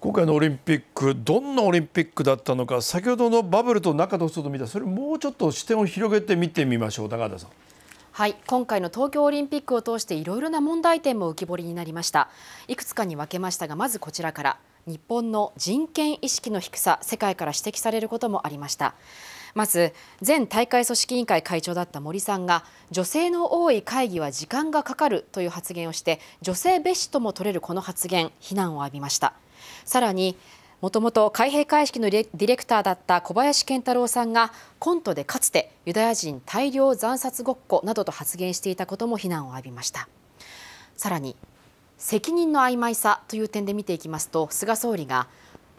今回のオリンピック、どんなオリンピックだったのか、先ほどのバブルと中と外見た、それもうちょっと視点を広げて見てみましょう、高田さん。はい、今回の東京オリンピックを通していろいろな問題点も浮き彫りになりましたいくつかに分けましたがまずこちらから日本の人権意識の低さ世界から指摘されることもありましたまず前大会組織委員会会長だった森さんが女性の多い会議は時間がかかるという発言をして女性蔑視とも取れるこの発言非難を浴びましたさらにもともと開閉会式のディレクターだった小林賢太郎さんがコントでかつてユダヤ人大量惨殺ごっこなどと発言していたことも非難を浴びましたさらに責任の曖昧さという点で見ていきますと菅総理が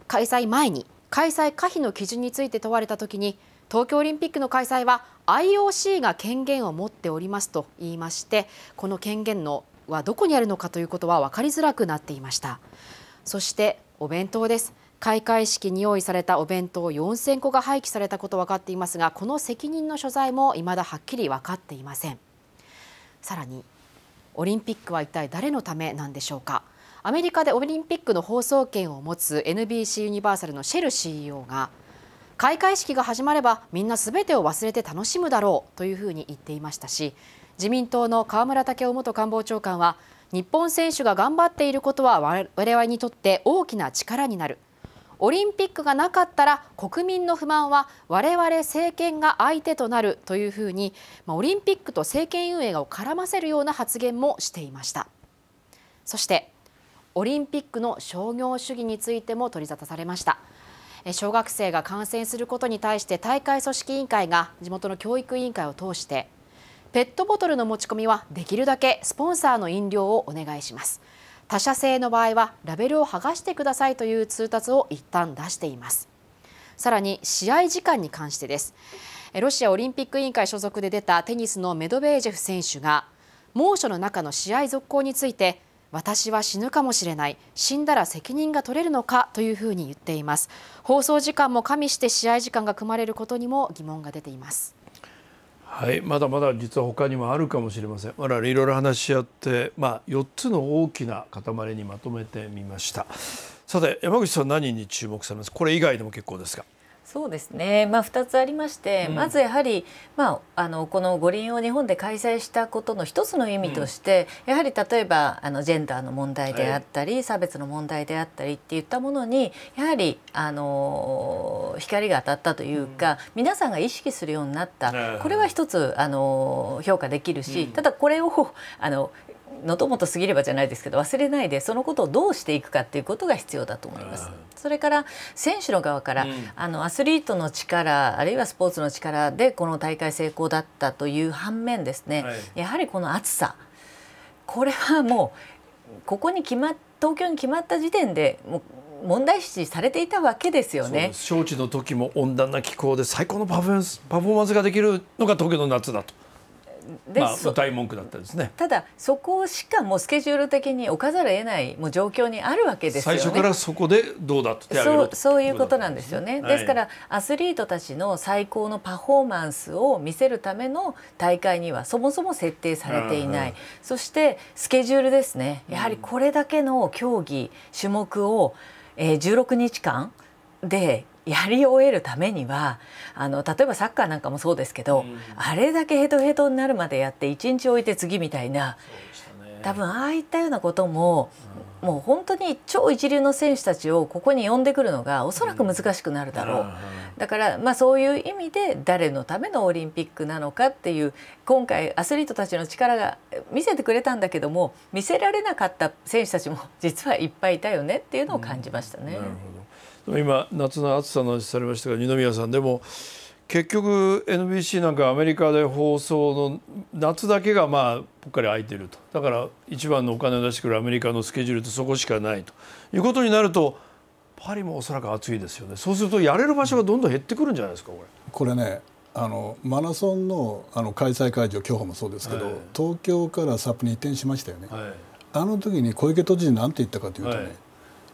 開催前に開催可否の基準について問われたときに東京オリンピックの開催は IOC が権限を持っておりますと言いましてこの権限のはどこにあるのかということは分かりづらくなっていました。そしてお弁当です開会式に用意されたお弁当4000個が廃棄されたこと分かっていますがこの責任の所在も未だはっきり分かっていませんさらにオリンピックは一体誰のためなんでしょうかアメリカでオリンピックの放送権を持つ NBC ユニバーサルのシェル CEO が開会式が始まればみんなすべてを忘れて楽しむだろうというふうに言っていましたし自民党の河村武夫元官房長官は日本選手が頑張っていることは我々にとって大きな力になるオリンピックがなかったら国民の不満は我々政権が相手となるというふうに、まオリンピックと政権運営を絡ませるような発言もしていましたそしてオリンピックの商業主義についても取り沙汰されました小学生が感染することに対して大会組織委員会が地元の教育委員会を通してペットボトルの持ち込みはできるだけスポンサーの飲料をお願いします他社製の場合はラベルを剥がしてくださいという通達を一旦出していますさらに試合時間に関してですロシアオリンピック委員会所属で出たテニスのメドベージェフ選手が猛暑の中の試合続行について私は死ぬかもしれない死んだら責任が取れるのかというふうに言っています放送時間も加味して試合時間が組まれることにも疑問が出ていますはいまだまだ実は他にもあるかもしれません我々いろいろ話し合って、まあ、4つの大きな塊にまとめてみましたさて山口さん何に注目されますこれ以外でも結構ですが。そうですね、まあ、2つありまして、うん、まずやはり、まあ、あのこの五輪を日本で開催したことの一つの意味として、うん、やはり例えばあのジェンダーの問題であったり、はい、差別の問題であったりっていったものにやはりあの光が当たったというか、うん、皆さんが意識するようになった、これは一つあの評価できるし、ただこれをあののともと過ぎればじゃないですけど忘れないでそのことをどうしていくかっていうことが必要だと思います。それから選手の側から、うん、あのアスリートの力あるいはスポーツの力でこの大会成功だったという反面ですね、はい、やはりこの暑さこれはもうここに決まっ東京に決まった時点でもう問題視されていたわけですよね。招致の時も温暖な気候で最高のパフンスパフォーマンスができるのが東京の夏だと。で、まあ、文句だったですねただそこしかもうスケジュール的に置かざるを得ないもう状況にあるわけですよね最初からそこでどうだそうそういうことなんですよね、はい、ですからアスリートたちの最高のパフォーマンスを見せるための大会にはそもそも設定されていない、そしてスケジュールですねやはりこれだけの競技、種目を、え16日間でやり終えるためにはあの例えばサッカーなんかもそうですけど、うん、あれだけヘトヘトになるまでやって1日置いて次みたいな、ね、多分ああいったようなことも、うん、もう本当に超一流の選手たちをここに呼んでくるのがおそらく難しくなるだろう、うん、だから、まあ、そういう意味で誰のためのオリンピックなのかっていう今回アスリートたちの力が見せてくれたんだけども見せられなかった選手たちも実はいっぱいいたよねっていうのを感じましたね。今夏の暑さの話されましたが二宮さんでも結局 NBC なんかアメリカで放送の夏だけがまあぽっかり空いてるとだから一番のお金を出してくるアメリカのスケジュールってそこしかないということになるとパリもおそらく暑いですよねそうするとやれる場所がどんどん減ってくるんじゃないですかこれ。これねあのマラソンのあの開催会場競歩もそうですけど、はい、東京からップに移転しましたよね、はい、あの時に小池都知事なんて言ったかというとね、はい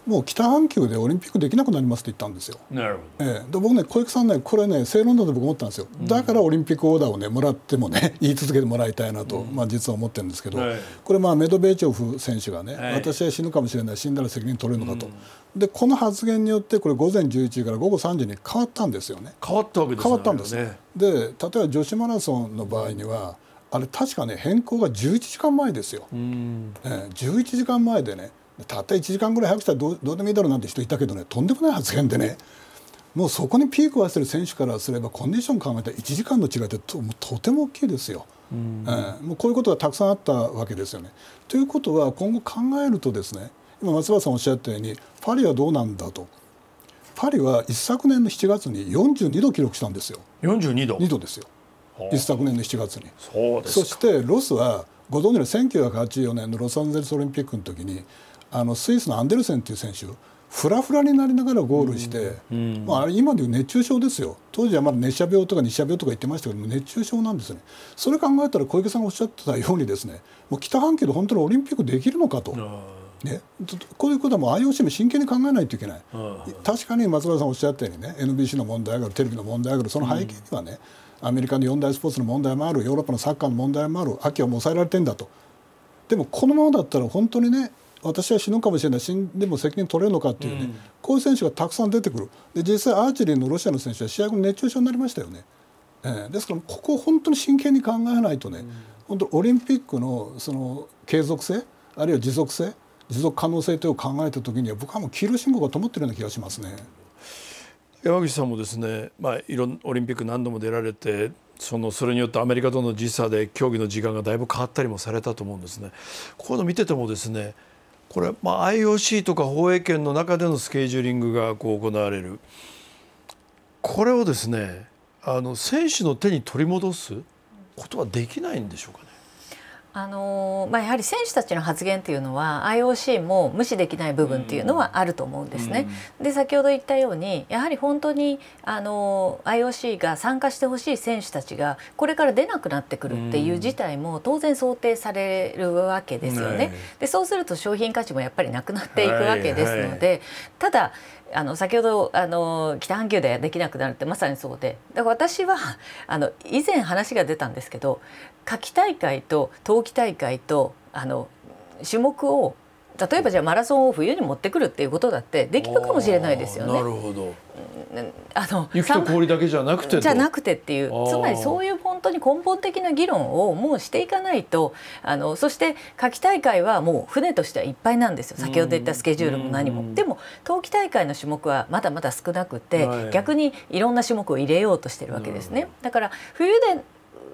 もう北半球でオリンピックできなくなりますって言ったんですよ。なるほど。ええ、で僕ね小池さんねこれね正論だと僕思ったんですよ。だからオリンピックオーダーをねもらってもね 言い続けてもらいたいなと、うん、まあ実は思ってるんですけど、はい、これまあメドベーチョフ選手がね、はい、私は死ぬかもしれない死んだら責任取れるのかと、うん、でこの発言によってこれ午前11時から午後3時に変わったんですよね。変わったわけです、ね、変わったんです。ね、で例えば女子マラソンの場合にはあれ確かね変更が11時間前ですよ。うん、ええ、11時間前でね。たった1時間ぐらい早くしたらどうでもいいだろうなんて人いたけどねとんでもない発言でねもうそこにピークを合わせる選手からすればコンディション考えたら1時間の違いってととても大きいですよ。うん、えー、もうこういうことがたくさんあったわけですよね。ということは今後考えるとですね今松原さんおっしゃったようにパリはどうなんだとパリは一昨年の7月に42度記録したんですよ。42度 ?2 度ですよ。一昨年の7月にそうですそしてロスはご存知の1984年のロサンゼルスオリンピックの時にあのスイスのアンデルセンという選手フラフラになりながらゴールして、うんうん、まあ、今でいう熱中症ですよ当時はまだ熱射病とか日射病とか言ってましたけど熱中症なんですねそれ考えたら小池さんがおっしゃってたようにですねもう北半球で本当にオリンピックできるのかと。ね、こういうことはもう IOC も真剣に考えないといけない、確かに松原さんおっしゃったようにね NBC の問題があるテレビの問題があるその背景にはね、うん、アメリカの四大スポーツの問題もあるヨーロッパのサッカーの問題もある秋はもう抑えられてんだとでもこのままだったら本当にね私は死ぬかもしれない死んでも責任取れるのかっていうね、うん、こういう選手がたくさん出てくるで実際アーチェリーのロシアの選手は試合後熱中症になりましたよね、えー、ですからここを本当に真剣に考えないとね、うん、本当オリンピックのその継続性あるいは持続性持続可能性というを考えた時には僕はもう黄色信号が灯ってるような気がしますね。山口さんもですね、まあ、いろんオリンピック何度も出られてそのそれによってアメリカとの時差で競技の時間がだいぶ変わったりもされたと思うんですね。こういうの見ててもですねこれ、まあ、IOC とか放映権の中でのスケジューリングがこう行われるこれをですねあの選手の手に取り戻すことはできないんでしょうかあのまあ、やはり選手たちの発言というのは IOC も無視できない部分というのはあると思うんですね。で先ほど言ったようにやはり本当にあの IOC が参加してほしい選手たちがこれから出なくなってくるっていう事態も当然想定されるわけですよね。でそうすると商品価値もやっぱりなくなっていくわけですので、はいはい、ただあの先ほどあの北半球でできなくなるってまさにそうでだから私は あの以前話が出たんですけど夏季大会と冬季大会とあの種目を例えばじゃあマラソンを冬に持ってくるっていうことだってできるかもしれないですよね。なるほどあの雪と氷だけじゃなくてじゃなくてっていうつまりそういう本当に根本的な議論をもうしていかないとあのそして夏季大会はもう船としてはいっぱいなんですよ先ほど言ったスケジュールも何もでも冬季大会の種目はまだまだ少なくて、はい、逆にいろんな種目を入れようとしてるわけですねだから冬で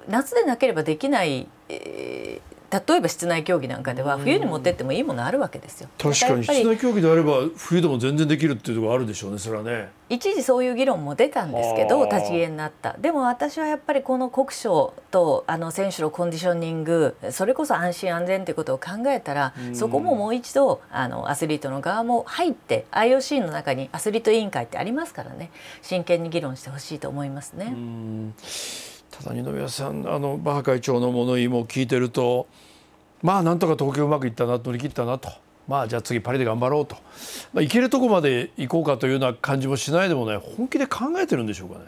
夏でなければできない、えー例えば室内競技なんかでは冬に持ってってもいいものあるわけですよ。確かに室内競技であれば冬でも全然できるっていうところあるでしょうねそれはね。一時そういう議論も出たんですけど立ち消えになったでも私はやっぱりこの国書とあの選手のコンディショニングそれこそ安心安全ということを考えたらそこももう一度あのアスリートの側も入って IOC の中にアスリート委員会ってありますからね真剣に議論してほしいと思いますね。ただ二宮さんあのバッハ会長の物言いも聞いてるとまあなんとか東京うまくいったな乗り切ったなと。まあじゃあ次パリで頑張ろうと、まあ、行けるとこまで行こうかというような感じもしないでもね本気で考えてるんでしょうかね。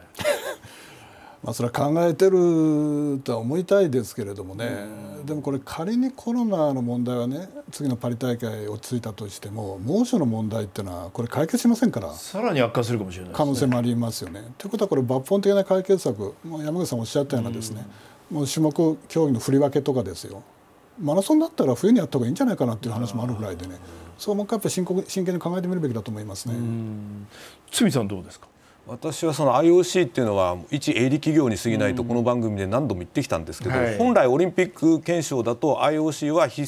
まあそれは考えてるとは思いたいですけれどもねでもこれ仮にコロナの問題はね次のパリ大会落ち着いたとしても猛暑の問題っていうのはこれ解決しませんからさらに悪化するかもしれない、ね、可能性もありますよね。ということはこれ抜本的な解決策もう山口さんおっしゃったようなですね、もう種目競技の振り分けとかですよマラソンだったら冬にやった方がいいんじゃないかなっていう話もあるぐらいでねそうもう一回やっぱり真剣に考えてみるべきだと思いますね。堤さんどうですか私はその IOC っていうのは一営利企業に過ぎないとこの番組で何度も言ってきたんですけど、うんはい、本来オリンピック憲章だと IOC は非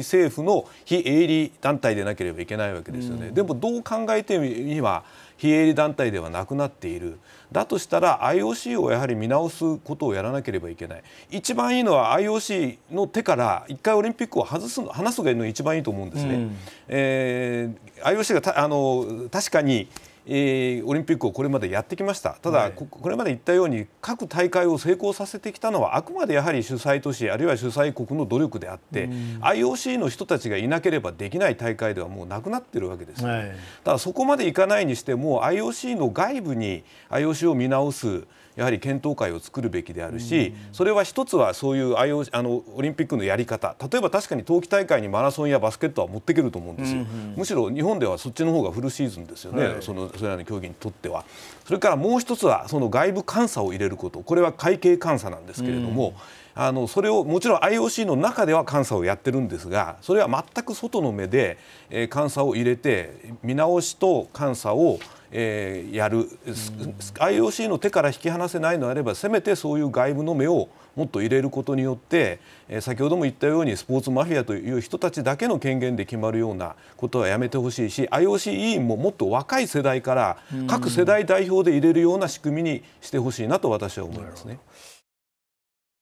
政府の非営利団体でなければいけないわけですよね、うん、でもどう考えてみれば非営利団体ではなくなっているだとしたら IOC をやはり見直すことをやらなければいけない一番いいのは IOC の手から一回オリンピックを外す離すのが一番いいと思うんですね。うん、えー、IOC があの確かにえー、オリンピックをこれまでやってきましたただ、はい、これまで言ったように各大会を成功させてきたのはあくまでやはり主催都市あるいは主催国の努力であって、うん、IOC の人たちがいなければできない大会ではもうなくなっているわけです、はい、だそこまでいかないにしても IOC の外部に IOC を見直すやはり検討会を作るべきであるし、それは一つはそういうあのオリンピックのやり方例えば確かに冬季大会にマラソンやバスケットは持っていけると思うんですよ、むしろ日本ではそっちの方がフルシーズンですよね、そのそれらの競技にとっては。それからもう一つはその外部監査を入れることこれは会計監査なんですけれども。あのそれをもちろん IOC の中では監査をやってるんですがそれは全く外の目で、え監査を入れて見直しと監査をえー、やる、うん、IOC の手から引き離せないのであればせめてそういう外部の目をもっと入れることによって、えー、先ほども言ったようにスポーツマフィアという人たちだけの権限で決まるようなことはやめてほしいし IOC 委員ももっと若い世代から各世代代表で入れるような仕組みにしてほしいなと私は思いますね。うん